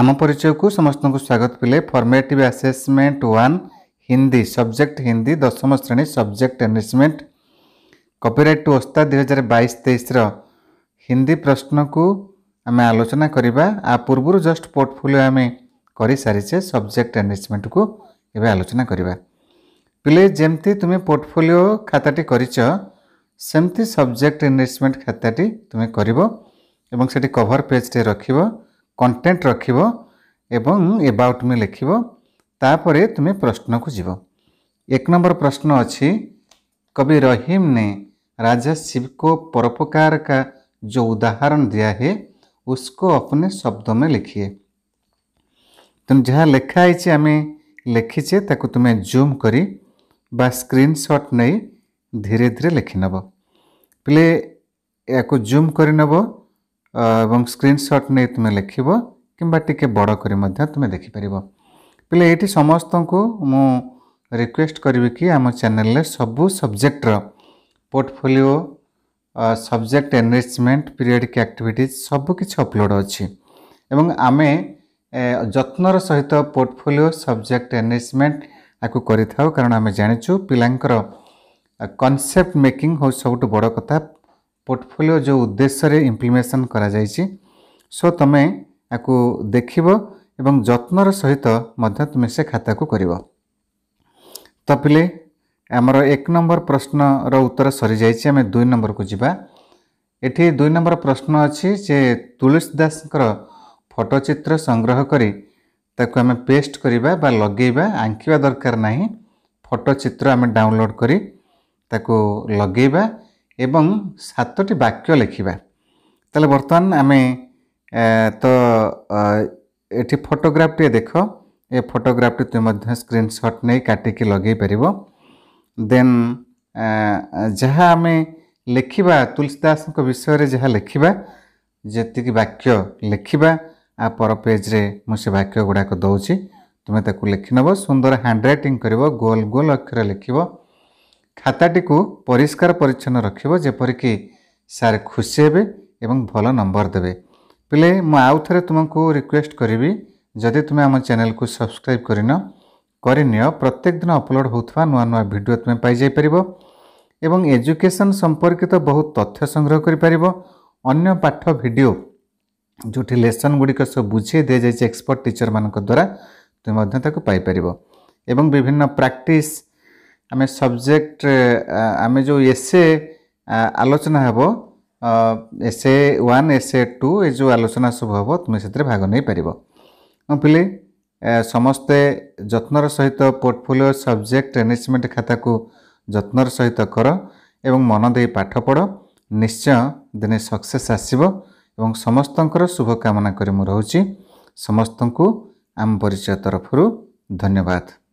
ଆମ ପରିଚୟକୁ ସମସ୍ତଙ୍କୁ ସ୍ୱାଗତ ପିଲେ formative assessment one Hindi subject Hindi ଦଶମ ଶ୍ରେଣୀ ସବଜେକ୍ଟ ଏନ୍ରିଚମେଣ୍ଟ କପିରାଇଟ୍ ଟୁ ଓସ୍ତା ଦୁଇହଜାର ବାଇଶ ତେଇଶର ହିନ୍ଦୀ ପ୍ରଶ୍ନକୁ ଆମେ ଆଲୋଚନା କରିବା ଆ ପୂର୍ବରୁ ଜଷ୍ଟ ପୋର୍ଟଫୋଲିଓ ଆମେ କରିସାରିଛେ ସବଜେକ୍ଟ ଏନ୍ରିଚମେଣ୍ଟକୁ ଏବେ ଆଲୋଚନା କରିବା ପିଲେ ଯେମିତି ତୁମେ ପୋର୍ଟଫୋଲିଓ ଖାତାଟି କରିଛ ସେମିତି ସବଜେକ୍ଟ ଏନ୍ରିଚମେଣ୍ଟ ଖାତାଟି ତୁମେ କରିବ ଏବଂ ସେଠି କଭର୍ ପେଜ୍ଟିଏ ରଖିବ कंटेन्ट रख एबाउट मी लिख तापर ତାପରେ प्रश्न को जीव एक नंबर प्रश्न अच्छी कवि रहीम ने राजा शिव को परोपकार का जो उदाहरण दिया है उसको अपने शब्दों में लिखिए तुम जहाँ लिखाई आम लिखीचे तुम्हें जूम कर बा स्क्रीनशॉट नहीं धीरे धीरे लिखिनब पहले या जूम करनब ଏବଂ ସ୍କ୍ରିନ୍ସଟ୍ ନେଇ ତୁମେ ଲେଖିବ କିମ୍ବା ଟିକେ ବଡ଼ କରି ମଧ୍ୟ ତୁମେ ଦେଖିପାରିବ ପିଲେ ଏଇଠି ସମସ୍ତଙ୍କୁ ମୁଁ ରିକ୍ୱେଷ୍ଟ କରିବି କି ଆମ ଚ୍ୟାନେଲରେ ସବୁ ସବଜେକ୍ଟର portfolio subject enrichment periodic activities ସବୁ କିଛି ଅପଲୋଡ଼ ଅଛି ଏବଂ ଆମେ ଯତ୍ନର ସହିତ ପୋର୍ଟଫୋଲିଓ ସବଜେକ୍ଟ ଏନରିଚମେଣ୍ଟ ଆକୁ କରିଥାଉ କାରଣ ଆମେ ଜାଣିଛୁ ପିଲାଙ୍କର କନସେପ୍ଟ ମେକିଂ ହେଉଛି ସବୁଠୁ ବଡ଼ କଥା ପୋର୍ଟଫୋଲିଓ ଯେଉଁ ଉଦ୍ଦେଶ୍ୟରେ ଇମ୍ପ୍ଲିମେସନ୍ କରାଯାଇଛି ସୋ ତୁମେ ଆକୁ ଦେଖିବ ଏବଂ ଯତ୍ନର ସହିତ ମଧ୍ୟ ତୁମେ ସେ ଖାତାକୁ କରିବ ତ ପିଲେ ଆମର ଏକ ନମ୍ବର ପ୍ରଶ୍ନର ଉତ୍ତର ସରିଯାଇଛି ଆମେ ଦୁଇ ନମ୍ବରକୁ ଯିବା ଏଠି ଦୁଇ ନମ୍ବର ପ୍ରଶ୍ନ ଅଛି ଯେ ତୁଳସୀ ଦାସଙ୍କର ଫଟୋଚିତ୍ର ସଂଗ୍ରହ କରି ତାକୁ ଆମେ ପେଷ୍ଟ କରିବା ବା ଲଗେଇବା ଆଙ୍କିବା ଦରକାର ନାହିଁ ଫଟୋ ଚିତ୍ର ଆମେ ଡାଉନଲୋଡ଼୍ କରି ତାକୁ ଲଗେଇବା ଏବଂ ସାତଟି ବାକ୍ୟ ଲେଖିବା ତାହେଲେ ବର୍ତ୍ତମାନ ଆମେ ତ ଏଠି ଫଟୋଗ୍ରାଫଟିଏ ଦେଖ ଏ ଫଟୋଗ୍ରାଫଟି ତୁମେ ମଧ୍ୟ ସ୍କ୍ରିନ୍ସଟ୍ ନେଇ କାଟିକି ଲଗେଇ ପାରିବ ଦେନ୍ ଯାହା ଆମେ ଲେଖିବା ତୁଳସୀ ଦାସଙ୍କ ବିଷୟରେ ଯାହା ଲେଖିବା ଯେତିକି ବାକ୍ୟ ଲେଖିବା ଆ ପର ପେଜ୍ରେ ମୁଁ ସେ ବାକ୍ୟ ଗୁଡ଼ାକ ଦେଉଛି ତୁମେ ତାକୁ ଲେଖିନେବ ସୁନ୍ଦର ହ୍ୟାଣ୍ଡରାଇଟିଂ କରିବ ଗୋଲ ଗୋଲ ଅକ୍ଷର ଲେଖିବ ଖାତାଟିକୁ ପରିଷ୍କାର ପରିଚ୍ଛନ୍ନ ରଖିବ ଯେପରିକି ସାର୍ ଖୁସି ହେବେ ଏବଂ ଭଲ ନମ୍ବର ଦେବେ ପିଲେ ମୁଁ ଆଉ ଥରେ ତୁମକୁ ରିକ୍ୱେଷ୍ଟ କରିବି ଯଦି ତୁମେ ଆମ ଚ୍ୟାନେଲକୁ ସବସ୍କ୍ରାଇବ୍ କରିନ କରିନିଅ ପ୍ରତ୍ୟେକ ଦିନ ଅପଲୋଡ଼ ହେଉଥିବା ନୂଆ ନୂଆ ଭିଡ଼ିଓ ତୁମେ ପାଇଯାଇପାରିବ ଏବଂ ଏଜୁକେସନ୍ ସମ୍ପର୍କିତ ବହୁତ ତଥ୍ୟ ସଂଗ୍ରହ କରିପାରିବ ଅନ୍ୟ ପାଠ ଭିଡ଼ିଓ ଯେଉଁଠି ଲେସନ୍ ଗୁଡ଼ିକ ସବୁ ବୁଝେଇ ଦିଆଯାଇଛି ଏକ୍ସପର୍ଟ ଟିଚର୍ମାନଙ୍କ ଦ୍ୱାରା ତୁମେ ମଧ୍ୟ ତାକୁ ପାଇପାରିବ ଏବଂ ବିଭିନ୍ନ ପ୍ରାକ୍ଟିସ୍ ଆମେ ସବଜେକ୍ଟ ଆମେ ଯେଉଁ ଏସେ ଆଲୋଚନା ହେବ ଏସେ ୱାନ୍ ଏସେ ଟୁ ଏ ଯେଉଁ ଆଲୋଚନା ସବୁ ହେବ ତୁମେ ସେଥିରେ ଭାଗ ନେଇପାରିବ ହଁ ପିଲେ ସମସ୍ତେ ଯତ୍ନର ସହିତ ପୋର୍ଟଫୋଲିଓ ସବଜେକ୍ଟ ଏନେଜମେଣ୍ଟ ଖାତାକୁ ଯତ୍ନର ସହିତ କର ଏବଂ ମନ ଦେଇ ପାଠ ପଢ଼ ନିଶ୍ଚୟ ଦିନେ ସକ୍ସେସ୍ ଆସିବ ଏବଂ ସମସ୍ତଙ୍କର ଶୁଭକାମନା କରି ମୁଁ ରହୁଛି ସମସ୍ତଙ୍କୁ ଆମ ପରିଚୟ ତରଫରୁ ଧନ୍ୟବାଦ